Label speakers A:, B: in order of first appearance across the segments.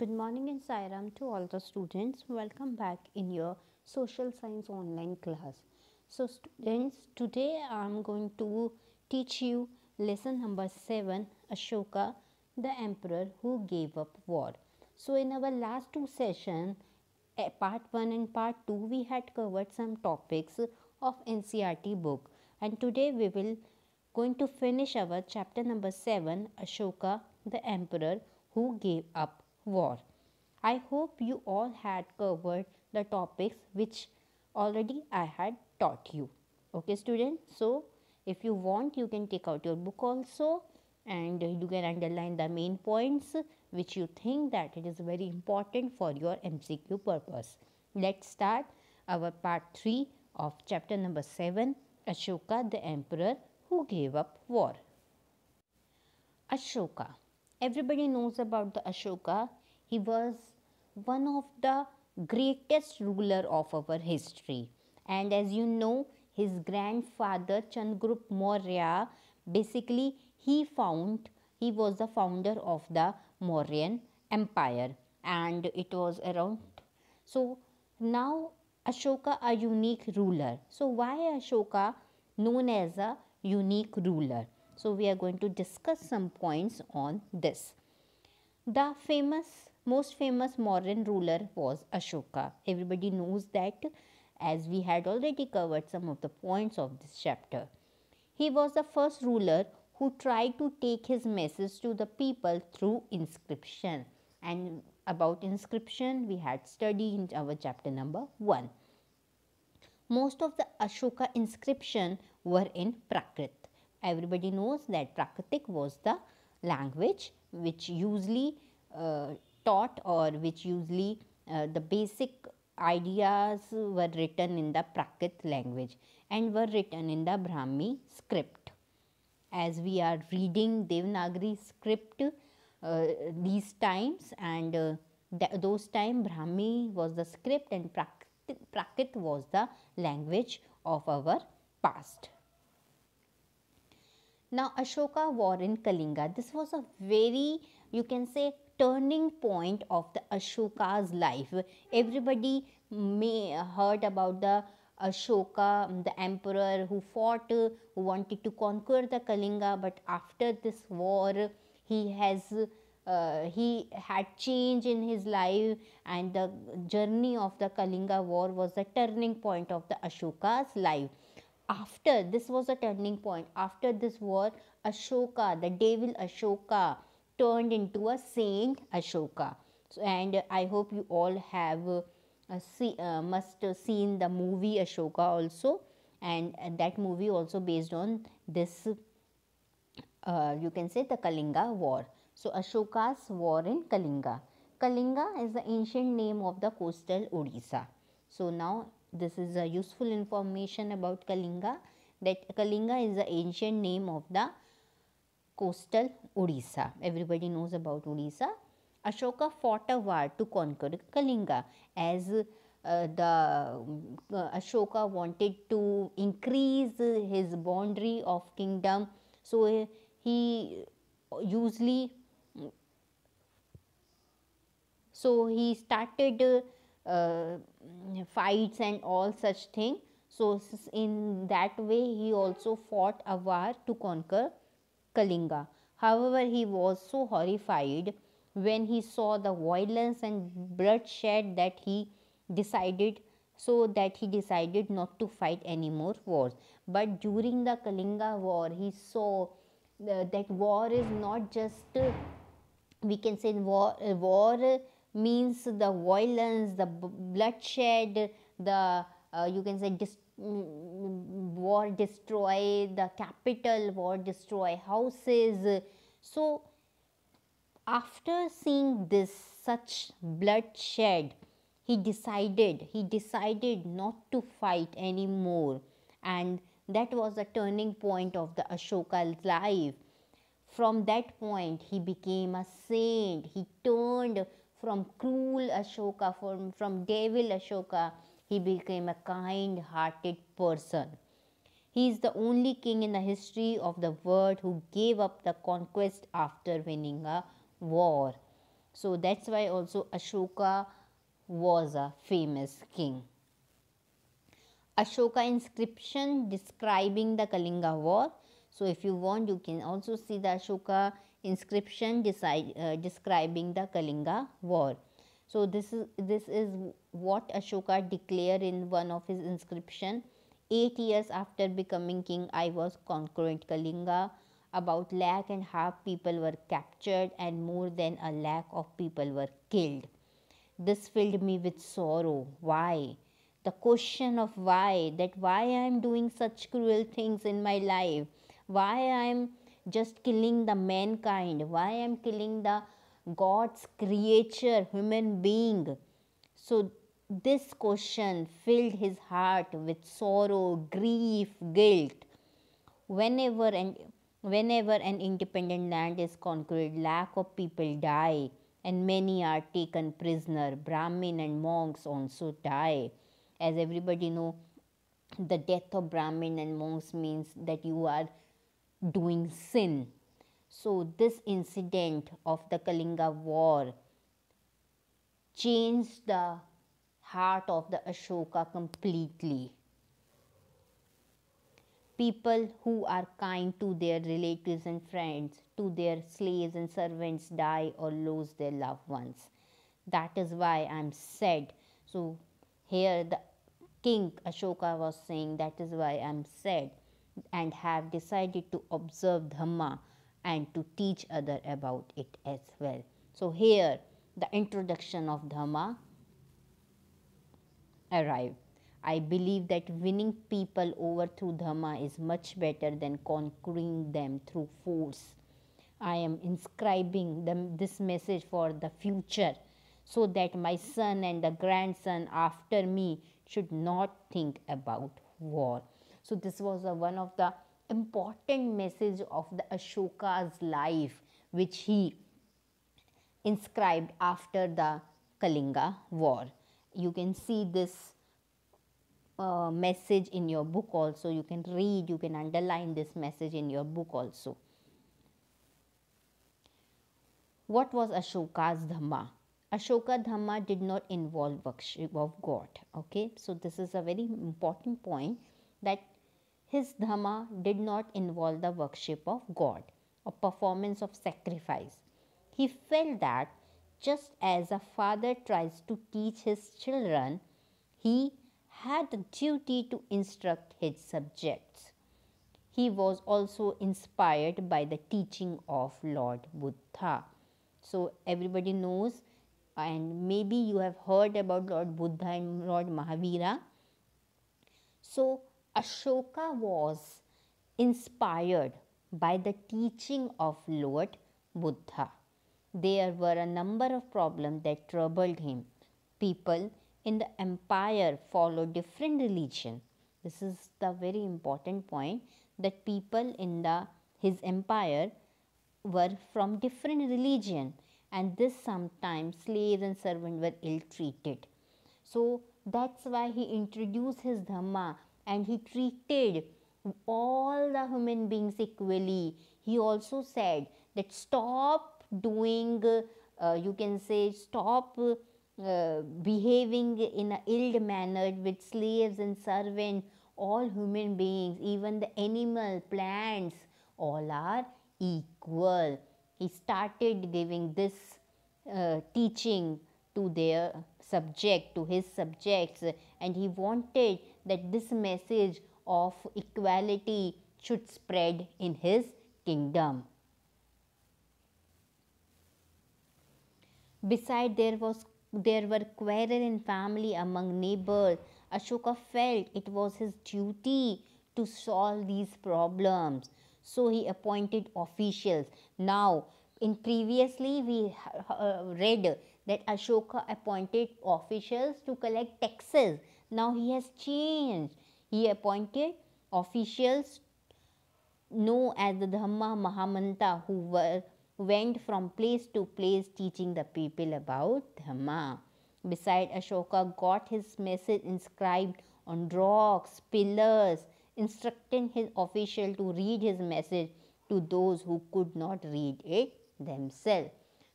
A: Good morning and Sairam to all the students. Welcome back in your social science online class. So students, today I'm going to teach you lesson number 7, Ashoka, the emperor who gave up war. So in our last two sessions, eh, part 1 and part 2, we had covered some topics of NCRT book. And today we will going to finish our chapter number 7, Ashoka, the emperor who gave up war. I hope you all had covered the topics which already I had taught you. Okay students, so if you want you can take out your book also and you can underline the main points which you think that it is very important for your MCQ purpose. Let's start our part 3 of chapter number 7 Ashoka the emperor who gave up war. Ashoka Everybody knows about the Ashoka. He was one of the greatest ruler of our history. And as you know, his grandfather Chandragupt Maurya, basically he found, he was the founder of the Mauryan Empire and it was around. So now Ashoka a unique ruler. So why Ashoka known as a unique ruler? So, we are going to discuss some points on this. The famous, most famous modern ruler was Ashoka. Everybody knows that as we had already covered some of the points of this chapter. He was the first ruler who tried to take his message to the people through inscription. And about inscription, we had studied in our chapter number 1. Most of the Ashoka inscription were in Prakrit Everybody knows that Prakritic was the language which usually uh, taught or which usually uh, the basic ideas were written in the Prakrit language and were written in the Brahmi script. As we are reading Devanagari script uh, these times and uh, th those time Brahmi was the script and Prakrit, Prakrit was the language of our past. Now, Ashoka war in Kalinga, this was a very, you can say, turning point of the Ashoka's life. Everybody may heard about the Ashoka, the emperor who fought, who wanted to conquer the Kalinga, but after this war, he has uh, he had change in his life and the journey of the Kalinga war was the turning point of the Ashoka's life after this was a turning point after this war ashoka the devil ashoka turned into a saint ashoka so, and i hope you all have uh, see, uh, must seen the movie ashoka also and, that movie also based on this uh, you can say the kalinga war so ashoka's war in kalinga kalinga is the ancient name of the coastal odisha so now this is a useful information about Kalinga that Kalinga is the ancient name of the coastal Odisha. Everybody knows about Odisha. Ashoka fought a war to conquer Kalinga as uh, the uh, Ashoka wanted to increase his boundary of kingdom. So, he usually, so he started uh, fights and all such thing. So, in that way he also fought a war to conquer Kalinga. However, he was so horrified when he saw the violence and bloodshed that he decided so that he decided not to fight any more wars. But during the Kalinga war, he saw uh, that war is not just we can say war, war means the violence, the bloodshed, the uh, you can say dis mm, mm, war destroy the capital, war destroy houses. So, after seeing this such bloodshed, he decided, he decided not to fight anymore and that was the turning point of the Ashoka's life. From that point, he became a saint. He turned from cruel Ashoka, from, from devil Ashoka, he became a kind hearted person. He is the only king in the history of the world who gave up the conquest after winning a war. So that's why also Ashoka was a famous king. Ashoka inscription describing the Kalinga war. So if you want you can also see the Ashoka inscription decide, uh, describing the Kalinga war. So, this is, this is what Ashoka declared in one of his inscription. Eight years after becoming king, I was conquered Kalinga. About lakh and half people were captured and more than a lakh of people were killed. This filled me with sorrow. Why? The question of why, that why I am doing such cruel things in my life, why I am just killing the mankind why i'm killing the god's creature human being so this question filled his heart with sorrow grief guilt whenever and whenever an independent land is conquered lack of people die and many are taken prisoner brahmin and monks also die as everybody know the death of brahmin and monks means that you are doing sin. So this incident of the Kalinga war changed the heart of the Ashoka completely. People who are kind to their relatives and friends, to their slaves and servants die or lose their loved ones. That is why I'm sad. So here the king Ashoka was saying that is why I'm sad and have decided to observe Dhamma and to teach other about it as well. So, here the introduction of Dhamma arrived. I believe that winning people over through Dhamma is much better than conquering them through force. I am inscribing this message for the future so that my son and the grandson after me should not think about war. So this was a, one of the important message of the Ashoka's life which he inscribed after the Kalinga war. You can see this uh, message in your book also. You can read, you can underline this message in your book also. What was Ashoka's Dhamma? Ashoka Dhamma did not involve worship of God. Okay, so this is a very important point that his Dhamma did not involve the worship of God or performance of sacrifice. He felt that just as a father tries to teach his children, he had the duty to instruct his subjects. He was also inspired by the teaching of Lord Buddha. So, everybody knows, and maybe you have heard about Lord Buddha and Lord Mahavira. So, Ashoka was inspired by the teaching of Lord Buddha. There were a number of problems that troubled him. People in the empire followed different religion. This is the very important point that people in the his empire were from different religion and this sometimes slaves and servants were ill treated. So that's why he introduced his Dhamma and he treated all the human beings equally. He also said that stop doing, uh, you can say, stop uh, behaving in an ill manner with slaves and servants. All human beings, even the animal, plants, all are equal. He started giving this uh, teaching to their subject, to his subjects and he wanted that this message of equality should spread in his kingdom. Beside there was there were quarrel in family among neighbors. Ashoka felt it was his duty to solve these problems. So he appointed officials. Now, in previously we uh, read that Ashoka appointed officials to collect taxes. Now he has changed. He appointed officials known as the Dhamma Mahamanta who were, went from place to place teaching the people about Dhamma. Beside Ashoka got his message inscribed on rocks, pillars, instructing his official to read his message to those who could not read it themselves.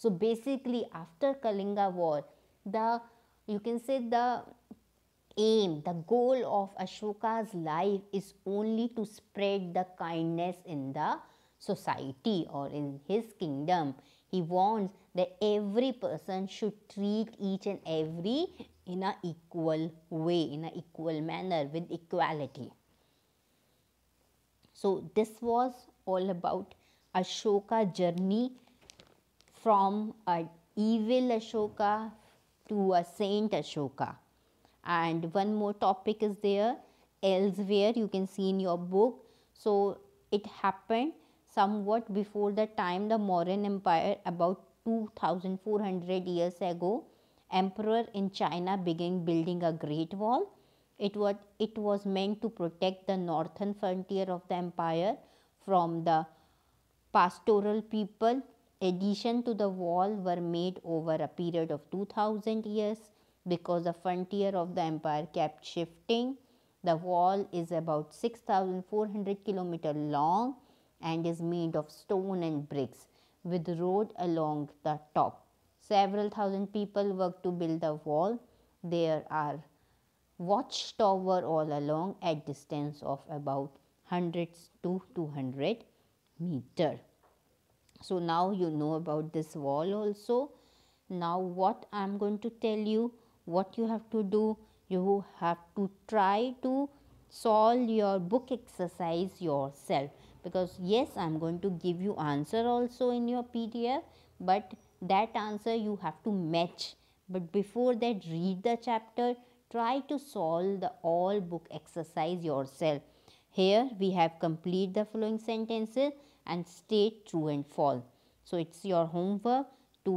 A: So basically after Kalinga war, the you can say the aim, the goal of Ashoka's life is only to spread the kindness in the society or in his kingdom. He wants that every person should treat each and every in an equal way, in an equal manner with equality. So this was all about Ashoka journey from a evil Ashoka to a saint Ashoka. And one more topic is there elsewhere you can see in your book. So it happened somewhat before the time the Mauryan Empire about 2400 years ago emperor in China began building a great wall. It was, it was meant to protect the northern frontier of the empire from the pastoral people addition to the wall were made over a period of 2000 years because the frontier of the empire kept shifting. The wall is about 6400 kilometer long and is made of stone and bricks with road along the top. Several thousand people worked to build the wall. There are watchtower all along at distance of about 100 to 200 meter. So, now you know about this wall also. Now, what I am going to tell you, what you have to do, you have to try to solve your book exercise yourself because yes, I am going to give you answer also in your PDF, but that answer you have to match. But before that, read the chapter, try to solve the all book exercise yourself. Here we have complete the following sentences and state true and false. So, it's your homework to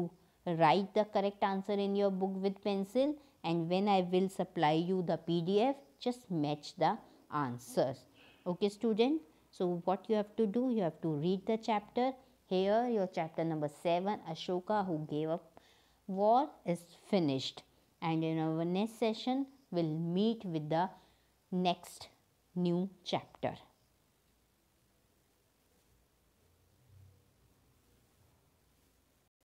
A: write the correct answer in your book with pencil and when I will supply you the PDF, just match the answers. Okay, student. So, what you have to do, you have to read the chapter. Here, your chapter number 7, Ashoka who gave up war is finished. And in our next session, we'll meet with the next new chapter.